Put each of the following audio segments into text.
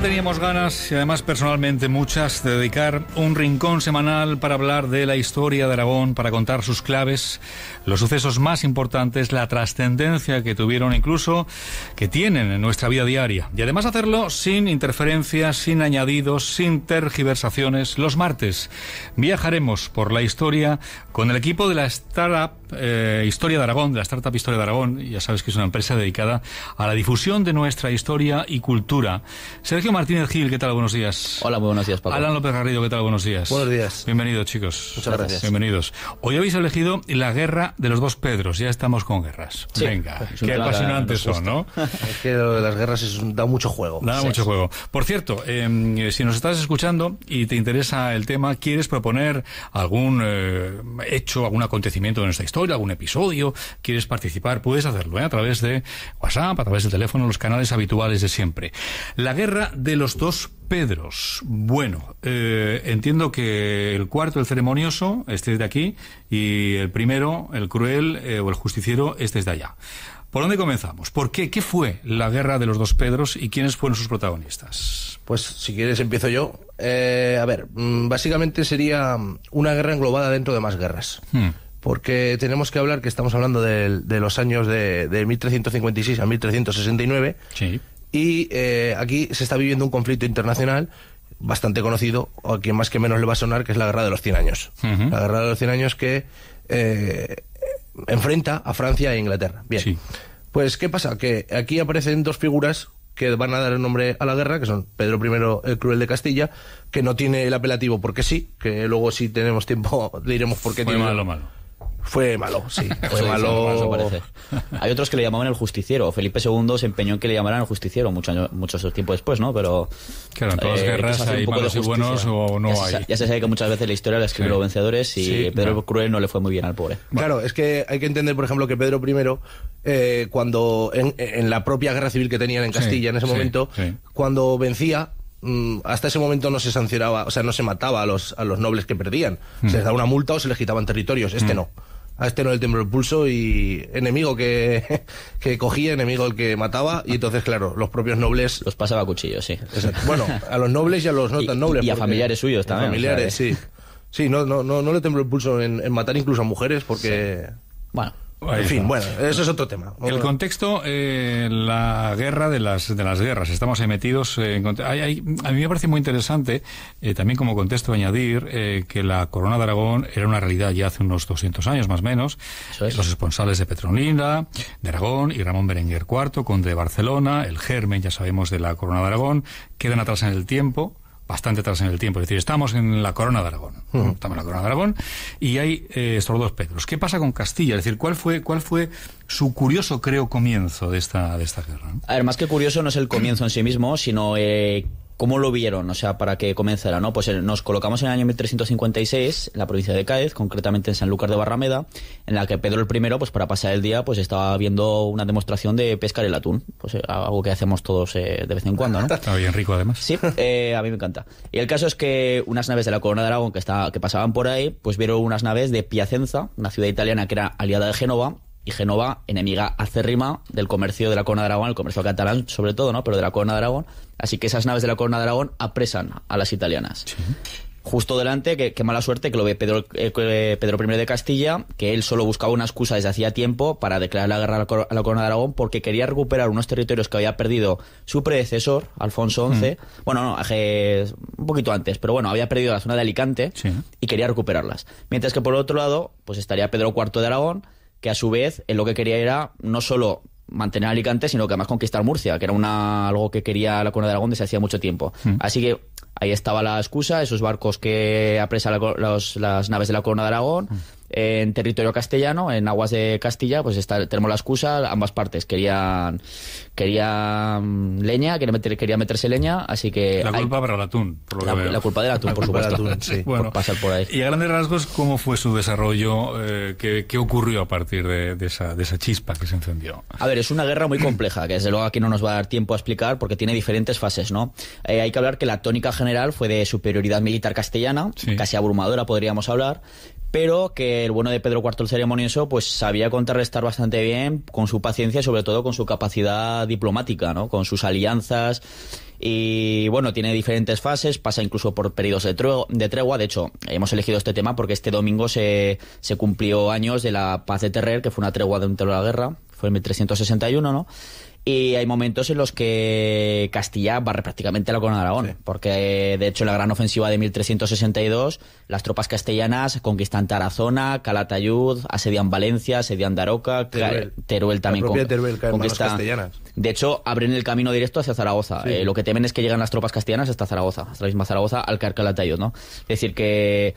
teníamos ganas, y además personalmente muchas, de dedicar un rincón semanal para hablar de la historia de Aragón, para contar sus claves, los sucesos más importantes, la trascendencia que tuvieron incluso, que tienen en nuestra vida diaria. Y además hacerlo sin interferencias, sin añadidos, sin tergiversaciones. Los martes viajaremos por la historia con el equipo de la startup eh, Historia de Aragón, de la startup Historia de Aragón. Ya sabes que es una empresa dedicada a la difusión de nuestra historia y cultura. Sergio Sergio Martínez Gil, ¿qué tal? Buenos días. Hola, muy buenos días, Paco. Alan López Garrido, ¿qué tal? Buenos días. Buenos días. Bienvenidos, chicos. Muchas gracias. Bienvenidos. Hoy habéis elegido la guerra de los dos Pedros. Ya estamos con guerras. Venga, qué apasionantes son, ¿no? Es que las guerras da mucho juego. Da mucho juego. Por cierto, em, eh, si nos estás escuchando y te interesa el tema, quieres proponer algún eh, hecho, algún acontecimiento de nuestra historia, algún episodio, quieres participar, puedes hacerlo ¿eh? a través de WhatsApp, a través del teléfono, los canales habituales de siempre. La guerra de los dos Pedros. Bueno, eh, entiendo que el cuarto, el ceremonioso, este es de aquí, y el primero, el cruel eh, o el justiciero, este es de allá. ¿Por dónde comenzamos? ¿Por qué? ¿Qué fue la guerra de los dos Pedros y quiénes fueron sus protagonistas? Pues si quieres empiezo yo. Eh, a ver, mm, básicamente sería mm, una guerra englobada dentro de más guerras. Hmm. Porque tenemos que hablar que estamos hablando de, los años de, de 1356 a 1369. Sí y eh, aquí se está viviendo un conflicto internacional bastante conocido, o a quien más que menos le va a sonar, que es la Guerra de los 100 Años. La Guerra de los 100 Años que eh, enfrenta a Francia e Inglaterra. Bien. Pues, ¿qué pasa? Que aquí aparecen dos figuras que van a dar el nombre a la guerra, que son Pedro I el Cruel de Castilla, que no tiene el apelativo porque sí, que luego si tenemos tiempo diremos por qué tiene. Malo, malo. Fue malo, sí. Fue malo. Hay otros que le llamaban el justiciero. Felipe II se empeñó en que le llamaran el justiciero mucho, tiempo después, ¿no? Pero. Claro, en todas eh, guerras hay malos y buenos o no hay. ya se sabe que muchas veces la historia la escriben los vencedores y Pedro Cruel no le fue muy bien al pobre. Claro, es que hay que entender, por ejemplo, que Pedro I, eh, cuando en, la propia guerra civil que tenían en Castilla en ese momento, cuando vencía, mm, hasta ese momento no se sancionaba, o sea, no se mataba a los, nobles que perdían. Mm. Se les daba una multa o se les quitaban territorios. Este mm. no a este no le tembló el pulso y enemigo que, que cogía, enemigo el que mataba. Y entonces, claro, los propios nobles. Los pasaba a cuchillo, sí. Bueno, a los nobles y a los no tan nobles. Y, a familiares suyos también. Familiares, sí. Sí, no, no, no, no le tembló el pulso en, matar incluso a mujeres porque. Bueno en fin, bueno, eso es otro tema. El contexto, eh, la guerra de las, de las guerras. Estamos ahí metidos. Eh, en, a mí me parece muy interesante, eh, también como contexto, añadir eh, que la corona de Aragón era una realidad ya hace unos 200 años más o menos. Los responsables de Petronila, de Aragón y Ramón Berenguer IV, conde de Barcelona, el germen, ya sabemos, de la corona de Aragón, quedan atrás en el tiempo bastante atrás en el tiempo. Es decir, estamos en la corona de Aragón. Estamos en la corona de Aragón y hay eh, estos dos Pedros. ¿Qué pasa con Castilla? Es decir, ¿cuál fue, cuál fue su curioso, creo, comienzo de esta, de esta guerra? A ver, más que curioso no es el comienzo en sí mismo, sino eh, ¿Cómo lo vieron? O sea, para que comenzara, ¿no? Pues eh, nos colocamos en el año 1356, en la provincia de Cádiz, concretamente en San Sanlúcar de Barrameda, en la que Pedro I, pues para pasar el día, pues estaba viendo una demostración de pescar el atún. Pues eh, algo que hacemos todos eh, de vez en cuando, ¿no? Está bien rico, además. Sí, a mí me encanta. Y el caso es que unas naves de la Corona de Aragón que, que pasaban por ahí, pues vieron unas naves de Piacenza, una ciudad italiana que era aliada de Génova, y Genova, enemiga acérrima del comercio de la Corona de Aragón, el comercio catalán sobre todo, ¿no? Pero de la Corona de Aragón. Así que esas naves de la Corona de Aragón apresan a las italianas. Justo delante, qué mala suerte que lo ve Pedro, eh, Pedro I de Castilla, que él solo buscaba una excusa desde hacía tiempo para declarar la guerra a la Corona de Aragón porque quería recuperar unos territorios que había perdido su predecesor, Alfonso XI. Mm. Bueno, no, un poquito antes, pero bueno, había perdido la zona de Alicante y quería recuperarlas. Mientras que por otro lado, pues estaría Pedro IV de Aragón, que a su vez él lo que quería era no solo mantener Alicante, sino que además conquistar Murcia, que era una, algo que quería la Corona de Aragón desde hacía mucho tiempo. Mm. Así que ahí estaba la excusa, esos barcos que apresan las naves de la Corona de Aragón. Mm en territorio castellano, en aguas de Castilla, pues está, tenemos la excusa, ambas partes querían, querían leña, quería meter, quería meterse leña, así que... La culpa para el atún, por lo la, la culpa del atún, por supuesto. pasar por ahí. Y a grandes rasgos, ¿cómo fue su desarrollo? Eh, ¿qué, ocurrió a partir de, esa, de esa chispa que se encendió? A ver, es una guerra muy compleja, que desde luego aquí no nos va a dar tiempo a explicar porque tiene diferentes fases, ¿no? Eh, hay que hablar que la tónica general fue de superioridad militar castellana, casi abrumadora podríamos hablar, pero que el bueno de Pedro IV el ceremonioso pues sabía contrarrestar bastante bien con su paciencia y sobre todo con su capacidad diplomática, ¿no? Con sus alianzas y bueno, tiene diferentes fases, pasa incluso por periodos de, de, tregua. De hecho, hemos elegido este tema porque este domingo se, cumplió años de la paz de Terrer, que fue una tregua durante de la guerra, fue en 1361, ¿no? Y hay momentos en los que Castilla barre prácticamente la corona de Aragón, porque de hecho en la gran ofensiva de 1362 las tropas castellanas conquistan Tarazona, Calatayud, asedian Valencia, asedian Daroca, Teruel, Teruel también con, Teruel Castellanas. De hecho, abren el camino directo hacia Zaragoza. Eh, lo que temen es que llegan las tropas castellanas hasta Zaragoza, hasta la misma Zaragoza, al Calatayud, ¿no? Es decir, que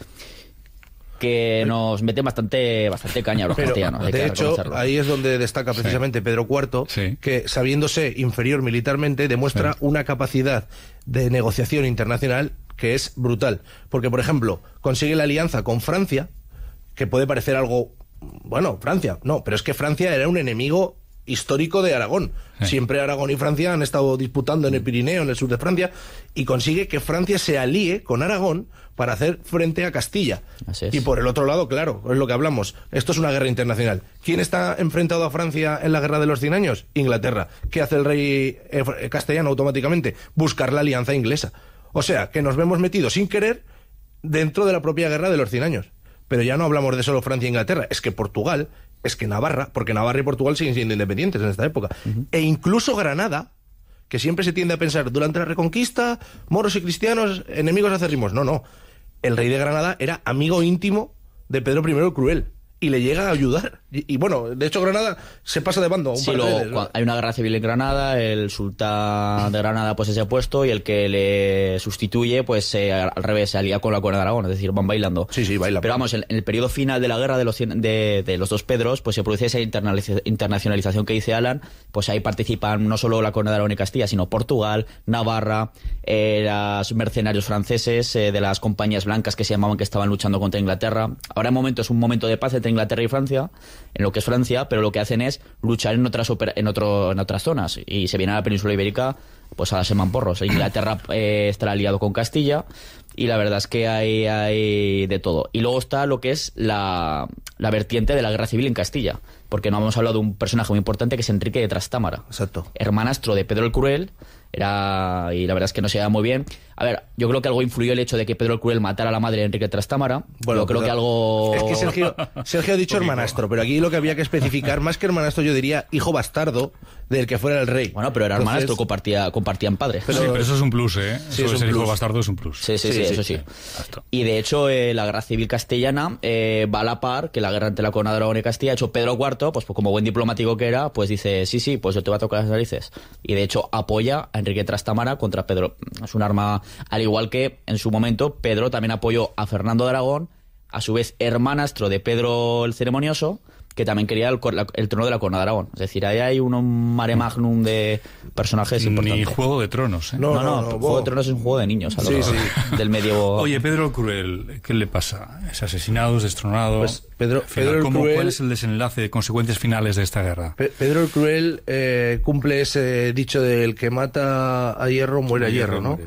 que nos mete bastante, bastante caña los De hecho, ahí es donde destaca precisamente Pedro IV, que sabiéndose inferior militarmente, demuestra una capacidad de negociación internacional que es brutal. Porque, por ejemplo, consigue la alianza con Francia, que puede parecer algo bueno, Francia, no, pero es que Francia era un enemigo histórico de Aragón. Siempre Aragón y Francia han estado disputando en el Pirineo, en el sur de Francia, y consigue que Francia se alíe con Aragón para hacer frente a Castilla. Y por el otro lado, claro, es lo que hablamos. Esto es una guerra internacional. ¿Quién está enfrentado a Francia en la guerra de los 100 años? Inglaterra. ¿Qué hace el rey eh, eh, castellano automáticamente? Buscar la alianza inglesa. O sea, que nos vemos metidos sin querer dentro de la propia guerra de los 100 años. Pero ya no hablamos de solo Francia e Inglaterra, es que Portugal es que Navarra, porque Navarra y Portugal siguen siendo independientes en esta época. E incluso Granada, que siempre se tiende a pensar durante la Reconquista, moros y cristianos, enemigos acérrimos. No, no. El rey de Granada era amigo íntimo de Pedro I el Cruel y le llega a ayudar. Y, bueno, de hecho Granada se pasa de bando. A un hay una guerra civil en Granada, el sultán de Granada pues ha puesto y el que le sustituye pues al revés se alía con la corona de Aragón, es decir, van bailando. Sí, sí, bailan. Pero vamos, en, el periodo final de la guerra de los, de, los dos Pedros pues se produce esa internacionalización que dice Alan, pues ahí participan no solo la corona de Aragón y Castilla, sino Portugal, Navarra, eh, los mercenarios franceses eh, de las compañías blancas que se llamaban que estaban luchando contra Inglaterra. Ahora en momento es un momento de paz Inglaterra y Francia, en lo que es Francia, pero lo que hacen es luchar en otras, en en otras zonas. Y se viene a la península ibérica pues a las semanporros. Inglaterra eh, estará aliado con Castilla, y la verdad es que hay, de todo. Y luego está lo que es la, vertiente de la guerra civil en Castilla, porque no hemos hablado de un personaje muy importante que es Enrique de Trastámara, Exacto. hermanastro de Pedro el Cruel, era y la verdad es que no se da muy bien. A ver, yo creo que algo influyó el hecho de que Pedro el Cruel matara a la madre de Enrique Trastámara. Bueno, yo creo pues que algo... Es que Sergio, Sergio ha dicho hermanastro, pero aquí lo que había que especificar, más que hermanastro, yo diría hijo bastardo, del que fuera el rey. Bueno, pero era hermanastro, compartía, compartían padre. Pero, sí, pero eso es un plus, ¿eh? Sí, eso es El hijo bastardo es un plus. Sí, sí, sí, eso sí. Y de hecho, eh, la guerra civil castellana eh, va a la par que la guerra entre la corona de Aragón y Castilla. De hecho, Pedro IV, pues, pues, como buen diplomático que era, pues dice, sí, sí, pues yo te va a tocar las narices. Y de hecho, apoya a Enrique Trastamara contra Pedro. Es un arma, al igual que en su momento, Pedro también apoyó a Fernando de Aragón, a su vez hermanastro de Pedro el Ceremonioso, que también quería el, trono de la corona de Aragón. Es decir, ahí hay un mare magnum de personajes importantes. Ni Juego de Tronos, ¿eh? No, no, Juego de Tronos es un juego de niños, sí, del medio. Oye, Pedro el Cruel, ¿qué le pasa? ¿Es asesinado, es destronado? Pues, Pedro, Cruel... ¿Cuál es el desenlace de consecuencias finales de esta guerra? Pedro el Cruel eh, cumple ese dicho del que mata a hierro muere a hierro, ¿no?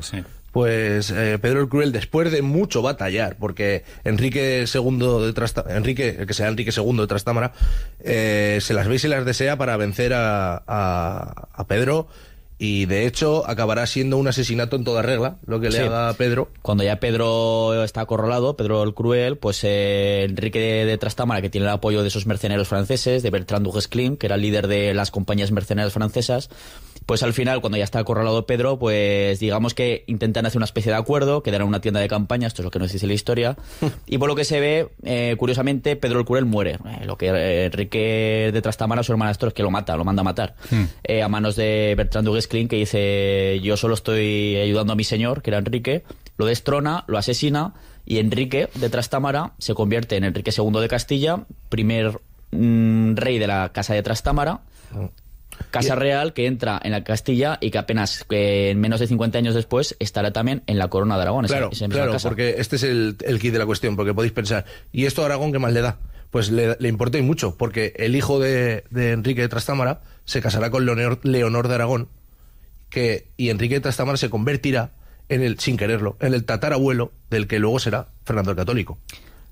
pues eh, Pedro el Cruel, después de mucho batallar, porque Enrique II de Enrique, que sea Enrique II de Trastámara, eh, se las ve y se las desea para vencer a, a, Pedro y de hecho acabará siendo un asesinato en toda regla lo que le haga a Pedro. Cuando ya Pedro está acorralado, Pedro el Cruel, pues eh, Enrique de, Trastámara, que tiene el apoyo de esos mercenarios franceses, de Bertrand Guesclin, que era el líder de las compañías mercenarias francesas, pues al final, cuando ya está acorralado Pedro, pues digamos que intentan hacer una especie de acuerdo, quedan en una tienda de campaña, esto es lo que nos dice la historia, y por lo que se ve, eh, curiosamente, Pedro el Curel muere, eh, lo que eh, Enrique de Trastámara, su hermanastro, es que lo mata, lo manda a matar, hmm. a manos de Bertrand Duguesclin, que dice, yo solo estoy ayudando a mi señor, que era Enrique, lo destrona, lo asesina, y Enrique de Trastámara se convierte en Enrique II de Castilla, primer mm, rey de la Casa de Trastámara, ah. Casa Real que entra en la Castilla y que apenas en menos de 50 años después estará también en la Corona de Aragón. Claro, porque este es el, kit de la cuestión, porque podéis pensar, ¿y esto a Aragón qué más le da? Pues le, importa y mucho, porque el hijo de, Enrique de Trastámara se casará con Leonor, de Aragón que, y Enrique de Trastámara se convertirá en el, sin quererlo, en el tatarabuelo del que luego será Fernando el Católico.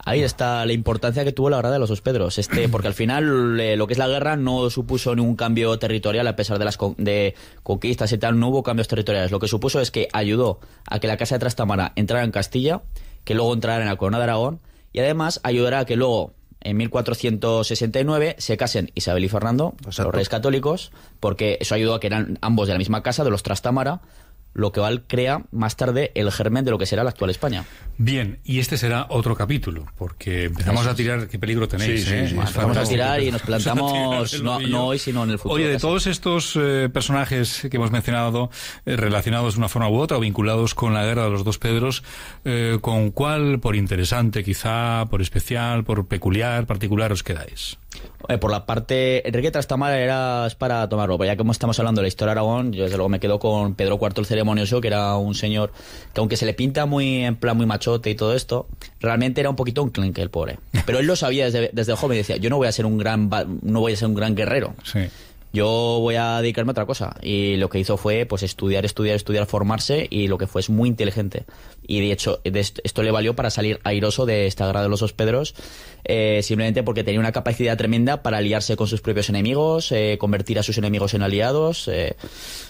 Ahí está la importancia que tuvo la guerra de los dos Pedros, este, porque al final eh, lo que es la guerra no supuso ningún cambio territorial a pesar de las de conquistas y tal, no hubo cambios territoriales. Lo que supuso es que ayudó a que la casa de Trastamara entrara en Castilla, que luego entrara en la corona de Aragón y además ayudará a que luego en 1469 se casen Isabel y Fernando, los reyes católicos, porque eso ayudó a que eran ambos de la misma casa, de los Trastámara, lo que Val crea más tarde el germen de lo que será la actual España. Bien, y este será otro capítulo, porque empezamos a tirar, qué peligro tenéis. Eh? a tirar y nos plantamos, no, hoy, sino en el futuro. Oye, de todos estos eh, personajes que hemos mencionado, eh, relacionados de una forma u otra, o vinculados con la guerra de los dos Pedros, ¿con cuál por interesante, quizá, por especial, por peculiar, particular os quedáis? Eh, por la parte, Enrique Trastamara era para tomarlo, pero ya como estamos hablando de la historia de Aragón, yo desde luego me quedo con Pedro IV el ceremonioso, que era un señor que aunque se le pinta muy en plan muy machote y todo esto, realmente era un poquito un clenque el pobre. Pero él lo sabía desde, desde joven y decía, yo no voy a ser un gran no voy a ser un gran guerrero. Sí yo voy a dedicarme a otra cosa. Y lo que hizo fue pues estudiar, estudiar, estudiar, formarse y lo que fue es muy inteligente. Y de hecho, esto, le valió para salir airoso de esta guerra de los dos eh, simplemente porque tenía una capacidad tremenda para aliarse con sus propios enemigos, eh, convertir a sus enemigos en aliados. Eh.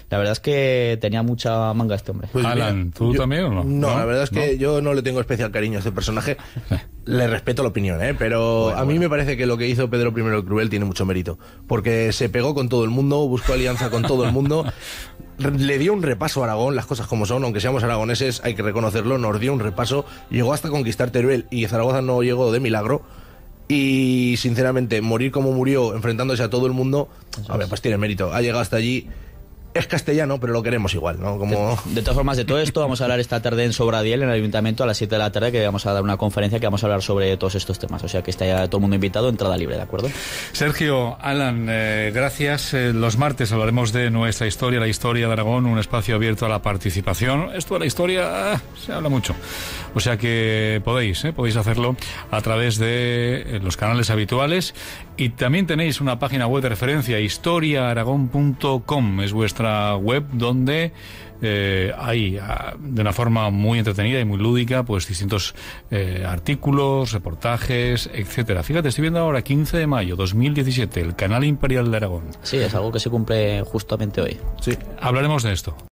La verdad es que tenía mucha manga este hombre. Pues Alan, ¿tú también o no? No, la verdad es que yo no le tengo especial cariño a este personaje. Le respeto la opinión, ¿eh? pero a mí me parece que lo que hizo Pedro I el Cruel tiene mucho mérito, porque se pegó con todo el mundo, buscó alianza con todo el mundo, le dio un repaso a Aragón, las cosas como son, aunque seamos aragoneses, hay que reconocerlo, nos dio un repaso, llegó hasta conquistar Teruel y Zaragoza no llegó de milagro, y sinceramente morir como murió enfrentándose a todo el mundo, a ver, pues tiene mérito, ha llegado hasta allí es castellano, pero lo queremos igual, ¿no? Como... De, todas formas, de todo esto vamos a hablar esta tarde en Sobradiel, en el Ayuntamiento, a las 7 de la tarde, que vamos a dar una conferencia que vamos a hablar sobre todos estos temas. O sea que está ya todo el mundo invitado, entrada libre, ¿de acuerdo? Sergio, Alan, eh, gracias. Eh, los martes hablaremos de nuestra historia, la historia de Aragón, un espacio abierto a la participación. Esto de la historia ah, se habla mucho. O sea que podéis, eh, podéis hacerlo a través de los canales habituales. Y también tenéis una página web de referencia, historiaaragón.com, es vuestra web donde eh, hay ah, de una forma muy entretenida y muy lúdica pues distintos eh, artículos, reportajes, etcétera. Fíjate, estoy viendo ahora 15 de mayo 2017 el canal Imperial de Aragón. Sí, es algo que se cumple justamente hoy. Sí, hablaremos de esto.